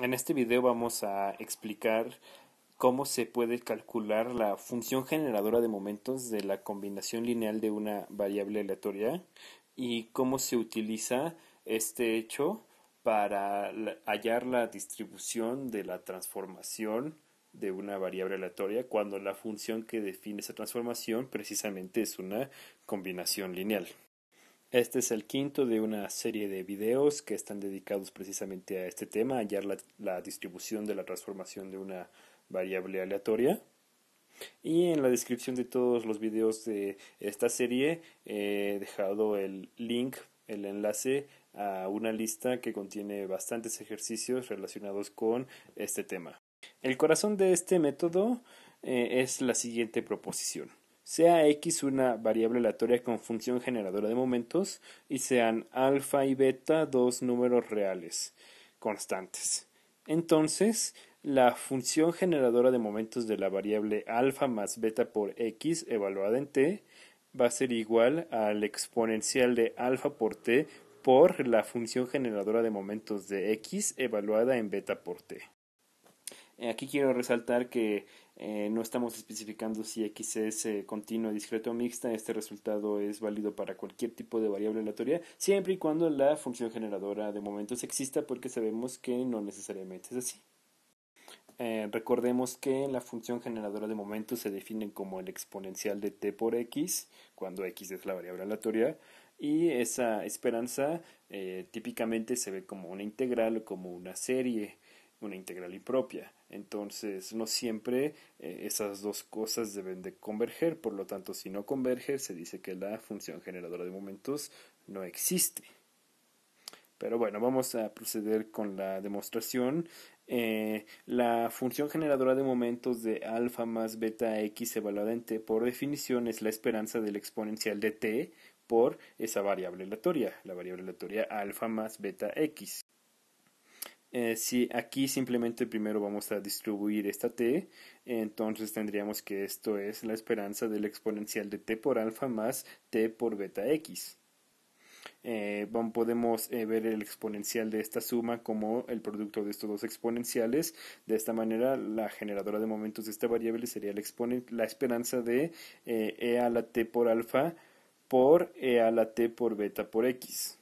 En este video vamos a explicar cómo se puede calcular la función generadora de momentos de la combinación lineal de una variable aleatoria y cómo se utiliza este hecho para hallar la distribución de la transformación de una variable aleatoria cuando la función que define esa transformación precisamente es una combinación lineal. Este es el quinto de una serie de videos que están dedicados precisamente a este tema, hallar la, distribución de la transformación de una variable aleatoria. Y en la descripción de todos los videos de esta serie eh, he dejado el link, el enlace a una lista que contiene bastantes ejercicios relacionados con este tema. El corazón de este método eh, es la siguiente proposición sea x una variable aleatoria con función generadora de momentos y sean alfa y beta dos números reales constantes. Entonces, la función generadora de momentos de la variable alfa más beta por x evaluada en t va a ser igual al exponencial de alfa por t por la función generadora de momentos de x evaluada en beta por t. Aquí quiero resaltar que eh, no estamos especificando si X es eh, continuo, discreto o mixta. Este resultado es válido para cualquier tipo de variable aleatoria, siempre y cuando la función generadora de momentos exista, porque sabemos que no necesariamente es así. Eh, recordemos que la función generadora de momentos se define como el exponencial de t por x, cuando x es la variable aleatoria, y esa esperanza típicamente se ve como una integral o como una serie, una integral impropia. Entonces, no siempre eh, esas dos cosas deben de converger, por lo tanto, si no convergen, se dice que la función generadora de momentos no existe. Pero bueno, vamos a proceder con la demostración. Eh, la función generadora de momentos de alfa más beta x evaluada en t por definición es la esperanza del exponencial de t por esa variable aleatoria, la variable aleatoria alfa más beta x. Eh, si aquí simplemente primero vamos a distribuir esta t, entonces tendríamos que esto es la esperanza del exponencial de t por alfa más t por beta x. Eh, podemos eh, ver el exponencial de esta suma como el producto de estos dos exponenciales. De esta manera, la generadora de momentos de esta variable sería la esperanza de e a la t por alfa por e a la t por beta por x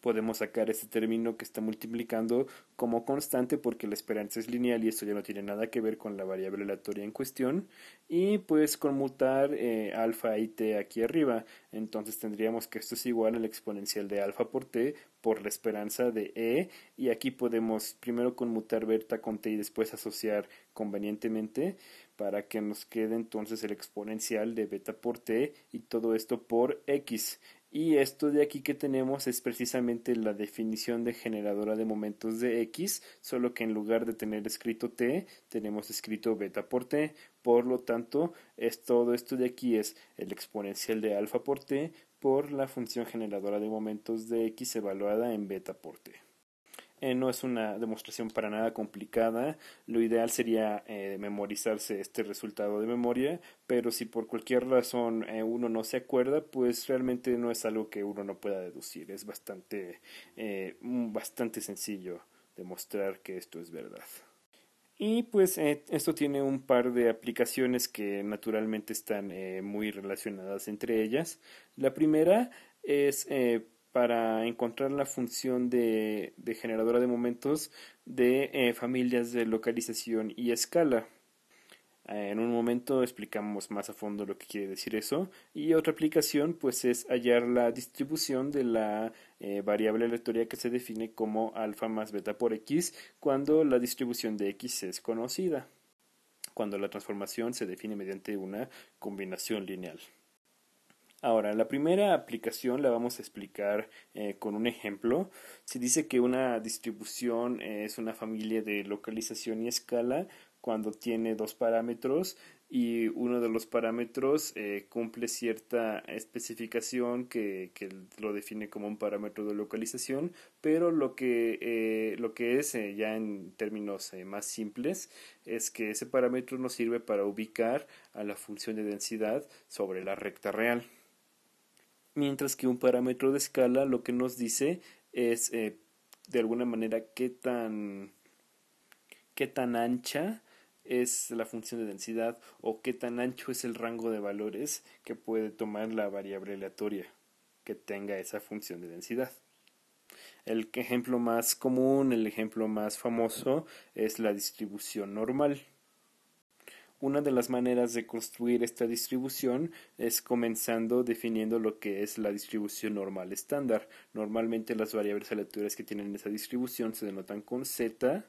podemos sacar este término que está multiplicando como constante porque la esperanza es lineal y esto ya no tiene nada que ver con la variable aleatoria en cuestión y pues conmutar eh, alfa y t aquí arriba entonces tendríamos que esto es igual al exponencial de alfa por t por la esperanza de e y aquí podemos primero conmutar beta con t y después asociar convenientemente para que nos quede entonces el exponencial de beta por t y todo esto por x y esto de aquí que tenemos es precisamente la definición de generadora de momentos de X, solo que en lugar de tener escrito T, tenemos escrito beta por T. Por lo tanto, es todo esto de aquí es el exponencial de alfa por T por la función generadora de momentos de X evaluada en beta por T. Eh, no es una demostración para nada complicada. Lo ideal sería eh, memorizarse este resultado de memoria, pero si por cualquier razón eh, uno no se acuerda, pues realmente no es algo que uno no pueda deducir. Es bastante, mm, bastante sencillo demostrar que esto es verdad. Y pues esto tiene un par de aplicaciones que naturalmente están muy relacionadas entre ellas. La primera es para encontrar la función de, generadora de momentos de eh, familias de localización y escala. Eh, en un momento explicamos más a fondo lo que quiere decir eso. Y otra aplicación pues es hallar la distribución de la eh, variable aleatoria que se define como alfa más beta por x cuando la distribución de x es conocida, cuando la transformación se define mediante una combinación lineal. Ahora, la primera aplicación la vamos a explicar eh, con un ejemplo. Se dice que una distribución eh, es una familia de localización y escala cuando tiene dos parámetros y uno de los parámetros eh, cumple cierta especificación que, lo define como un parámetro de localización, pero lo que, lo que es ya en términos más simples es que ese parámetro nos sirve para ubicar a la función de densidad sobre la recta real mientras que un parámetro de escala lo que nos dice es eh, de alguna manera qué tan, qué tan ancha es la función de densidad o qué tan ancho es el rango de valores que puede tomar la variable aleatoria que tenga esa función de densidad. El ejemplo más común, el ejemplo más famoso es la distribución normal. Una de las maneras de construir esta distribución es comenzando definiendo lo que es la distribución normal estándar. Normalmente las variables aleatorias que tienen esa distribución se denotan con z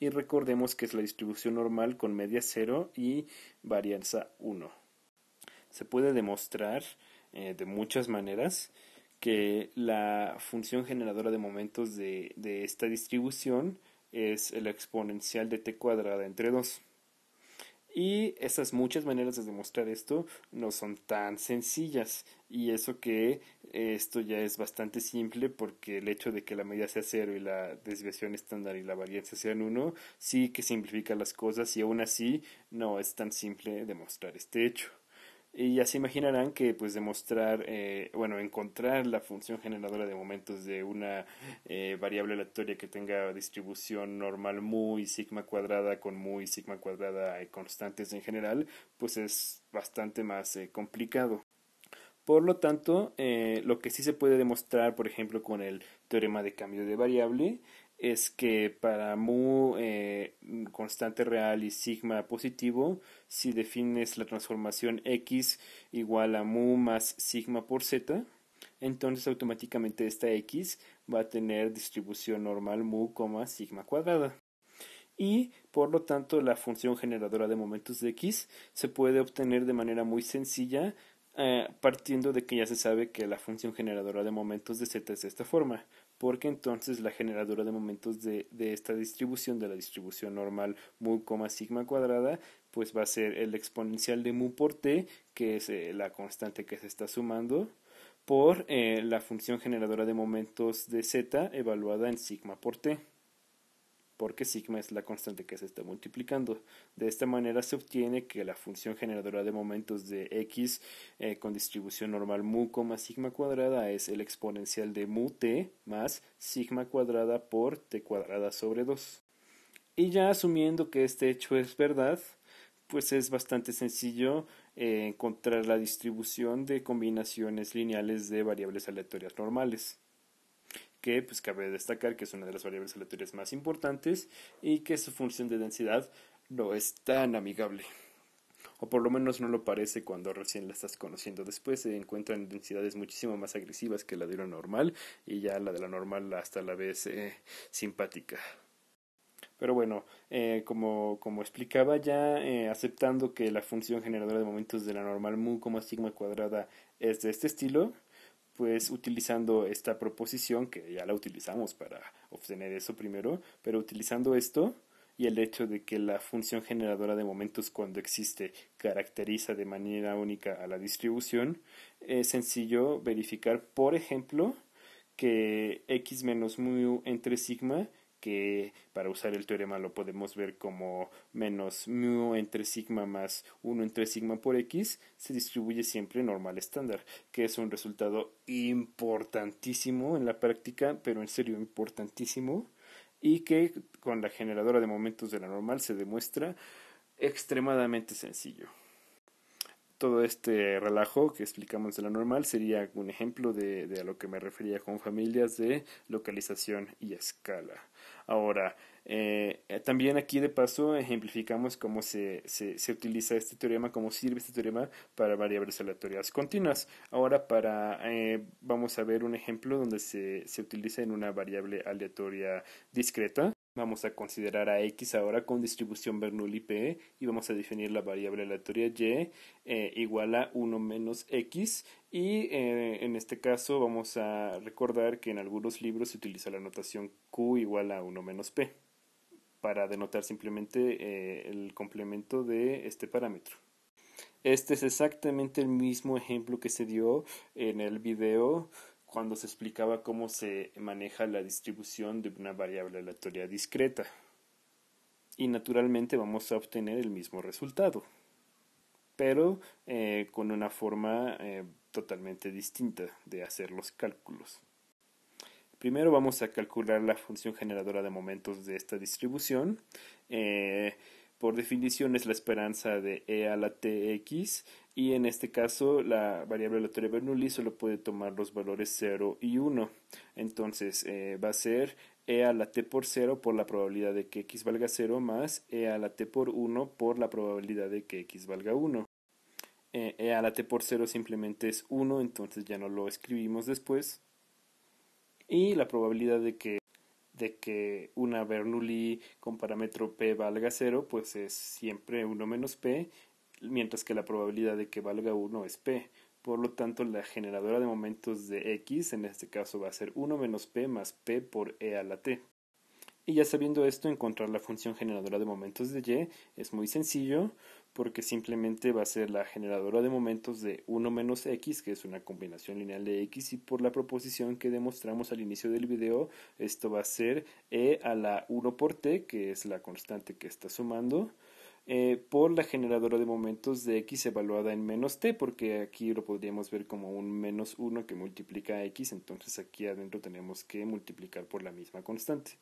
y recordemos que es la distribución normal con media 0 y varianza 1. Se puede demostrar eh, de muchas maneras que la función generadora de momentos de, de esta distribución es el exponencial de t cuadrada entre 2. Y esas muchas maneras de demostrar esto no son tan sencillas. Y eso que eh, esto ya es bastante simple porque el hecho de que la medida sea cero y la desviación estándar y la varianza sean uno, sí que simplifica las cosas y aún así no es tan simple demostrar este hecho. Y ya se imaginarán que pues demostrar, eh, bueno, encontrar la función generadora de momentos de una eh, variable aleatoria que tenga distribución normal muy sigma cuadrada con muy sigma cuadrada y eh, constantes en general, pues es bastante más eh, complicado. Por lo tanto, lo que sí se puede demostrar, por ejemplo, con el teorema de cambio de variable, es que para mu eh, constante real y sigma positivo, si defines la transformación x igual a mu más sigma por z, entonces automáticamente esta x va a tener distribución normal mu, sigma cuadrada. Y por lo tanto la función generadora de momentos de x se puede obtener de manera muy sencilla eh, partiendo de que ya se sabe que la función generadora de momentos de z es de esta forma porque entonces la generadora de momentos de, esta distribución, de la distribución normal mu, sigma cuadrada, pues va a ser el exponencial de mu por t, que es eh, la constante que se está sumando, por eh, la función generadora de momentos de z evaluada en sigma por t porque sigma es la constante que se está multiplicando. De esta manera se obtiene que la función generadora de momentos de x eh, con distribución normal mu, sigma cuadrada es el exponencial de mu t más sigma cuadrada por t cuadrada sobre 2. Y ya asumiendo que este hecho es verdad, pues es bastante sencillo eh, encontrar la distribución de combinaciones lineales de variables aleatorias normales que pues cabe destacar que es una de las variables aleatorias más importantes y que su función de densidad no es tan amigable. O por lo menos no lo parece cuando recién la estás conociendo. Después se encuentran densidades muchísimo más agresivas que la de una normal y ya la de la normal hasta la vez eh, simpática. Pero bueno, eh, como, explicaba ya, eh, aceptando que la función generadora de momentos de la normal mu como sigma cuadrada es de este estilo, pues utilizando esta proposición, que ya la utilizamos para obtener eso primero, pero utilizando esto y el hecho de que la función generadora de momentos cuando existe caracteriza de manera única a la distribución, es sencillo verificar, por ejemplo, que x menos mu entre sigma que para usar el teorema lo podemos ver como menos mu entre sigma más 1 entre sigma por x, se distribuye siempre normal estándar, que es un resultado importantísimo en la práctica, pero en serio importantísimo, y que con la generadora de momentos de la normal se demuestra extremadamente sencillo todo este relajo que explicamos de la normal sería un ejemplo de, de, a lo que me refería con familias de localización y escala. Ahora, eh, eh, también aquí de paso ejemplificamos cómo se, se, se, utiliza este teorema, cómo sirve este teorema para variables aleatorias continuas. Ahora para eh, vamos a ver un ejemplo donde se, se utiliza en una variable aleatoria discreta Vamos a considerar a x ahora con distribución Bernoulli-P y vamos a definir la variable aleatoria y eh, igual a 1 menos x y eh, en este caso vamos a recordar que en algunos libros se utiliza la notación q igual a 1 menos p para denotar simplemente eh, el complemento de este parámetro. Este es exactamente el mismo ejemplo que se dio en el video cuando se explicaba cómo se maneja la distribución de una variable aleatoria discreta. Y naturalmente vamos a obtener el mismo resultado, pero eh, con una forma eh, totalmente distinta de hacer los cálculos. Primero vamos a calcular la función generadora de momentos de esta distribución. Eh, por definición es la esperanza de E a la TX y en este caso la variable la aleatoria Bernoulli solo puede tomar los valores 0 y 1. Entonces eh, va a ser e a la t por 0 por la probabilidad de que x valga 0 más e a la t por 1 por la probabilidad de que x valga 1. Eh, e a la t por 0 simplemente es 1, entonces ya no lo escribimos después. Y la probabilidad de que, de que una Bernoulli con parámetro p valga 0 pues es siempre 1 menos p mientras que la probabilidad de que valga 1 es P. Por lo tanto, la generadora de momentos de X, en este caso, va a ser 1 menos P más P por E a la T. Y ya sabiendo esto, encontrar la función generadora de momentos de Y es muy sencillo porque simplemente va a ser la generadora de momentos de 1 menos x, que es una combinación lineal de x, y por la proposición que demostramos al inicio del video, esto va a ser e a la 1 por t, que es la constante que está sumando, eh, por la generadora de momentos de x evaluada en menos t, porque aquí lo podríamos ver como un menos 1 que multiplica a x, entonces aquí adentro tenemos que multiplicar por la misma constante.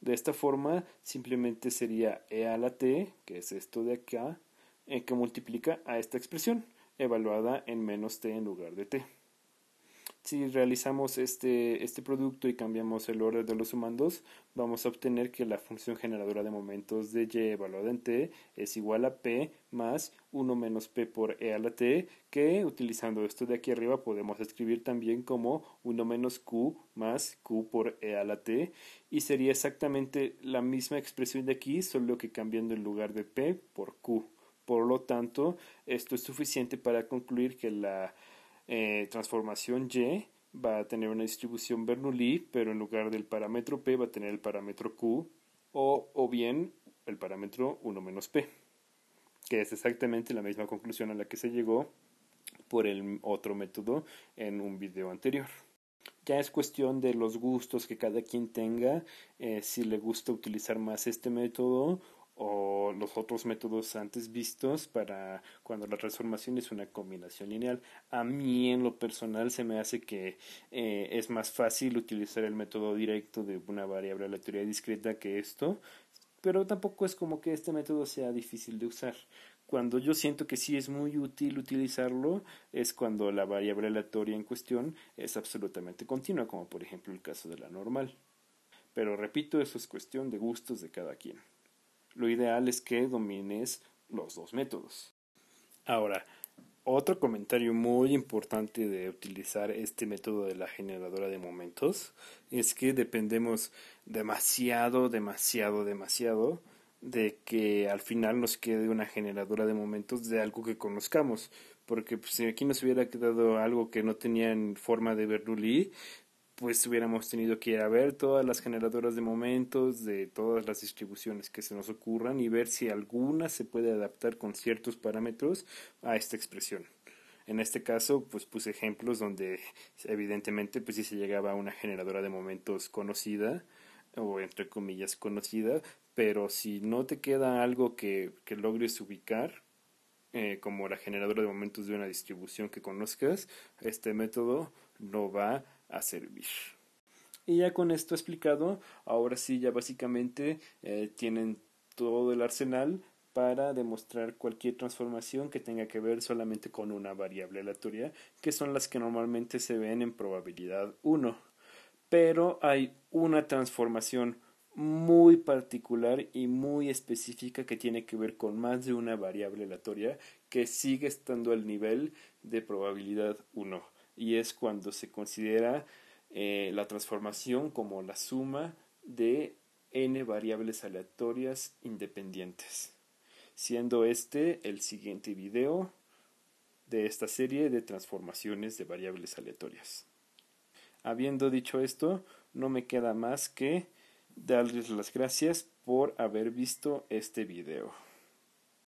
De esta forma, simplemente sería e a la t, que es esto de acá, eh, que multiplica a esta expresión, evaluada en menos t en lugar de t si realizamos este, este, producto y cambiamos el orden de los sumandos, vamos a obtener que la función generadora de momentos de y evaluada en t es igual a p más 1 menos p por e a la t, que utilizando esto de aquí arriba podemos escribir también como 1 menos q más q por e a la t, y sería exactamente la misma expresión de aquí, solo que cambiando el lugar de p por q. Por lo tanto, esto es suficiente para concluir que la eh, transformación Y va a tener una distribución Bernoulli, pero en lugar del parámetro P va a tener el parámetro Q o, o bien el parámetro 1 menos P, que es exactamente la misma conclusión a la que se llegó por el otro método en un video anterior. Ya es cuestión de los gustos que cada quien tenga, eh, si le gusta utilizar más este método o los otros métodos antes vistos para cuando la transformación es una combinación lineal. A mí en lo personal se me hace que eh, es más fácil utilizar el método directo de una variable aleatoria discreta que esto, pero tampoco es como que este método sea difícil de usar. Cuando yo siento que sí es muy útil utilizarlo es cuando la variable aleatoria en cuestión es absolutamente continua, como por ejemplo el caso de la normal. Pero repito, eso es cuestión de gustos de cada quien. Lo ideal es que domines los dos métodos. Ahora, otro comentario muy importante de utilizar este método de la generadora de momentos es que dependemos demasiado, demasiado, demasiado de que al final nos quede una generadora de momentos de algo que conozcamos. Porque pues, si aquí nos hubiera quedado algo que no tenía en forma de Bernoulli pues hubiéramos tenido que ir a ver todas las generadoras de momentos de todas las distribuciones que se nos ocurran y ver si alguna se puede adaptar con ciertos parámetros a esta expresión. En este caso, pues puse ejemplos donde evidentemente, pues si se llegaba a una generadora de momentos conocida, o entre comillas conocida, pero si no te queda algo que, logres ubicar, eh, como la generadora de momentos de una distribución que conozcas, este método no va a servir. Y ya con esto explicado, ahora sí ya básicamente eh, tienen todo el arsenal para demostrar cualquier transformación que tenga que ver solamente con una variable aleatoria, que son las que normalmente se ven en probabilidad 1. Pero hay una transformación muy particular y muy específica que tiene que ver con más de una variable aleatoria que sigue estando al nivel de probabilidad 1 y es cuando se considera eh, la transformación como la suma de n variables aleatorias independientes, siendo este el siguiente video de esta serie de transformaciones de variables aleatorias. Habiendo dicho esto, no me queda más que darles las gracias por haber visto este video.